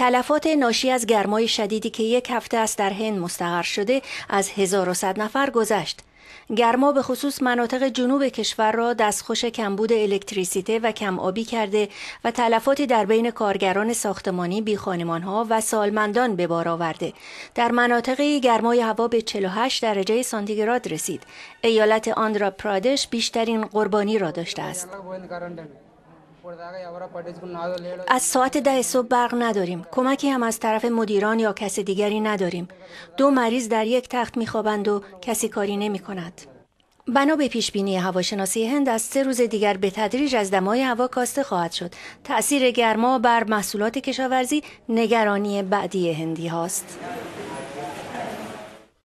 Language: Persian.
تلفات ناشی از گرمای شدیدی که یک هفته است در هند مستقر شده از 1100 نفر گذشت. گرما به خصوص مناطق جنوب کشور را دستخوش کمبود الکتریسیته و کم آبی کرده و تلفاتی در بین کارگران ساختمانی بی ها و سالمندان به بار آورده. در مناطقی گرمای هوا به 48 درجه سانتیگراد رسید. ایالت آندرا پرادش بیشترین قربانی را داشته است. از ساعت ده صبح برق نداریم کمکی هم از طرف مدیران یا کس دیگری نداریم دو مریض در یک تخت میخوابند و کسی کاری نمی کند بنا به پیش بینی هواشناسی هند از سه روز دیگر به تدریج از دمای هوا کاسته خواهد شد تاثیر گرما بر محصولات کشاورزی نگرانی بعدی هندی هاست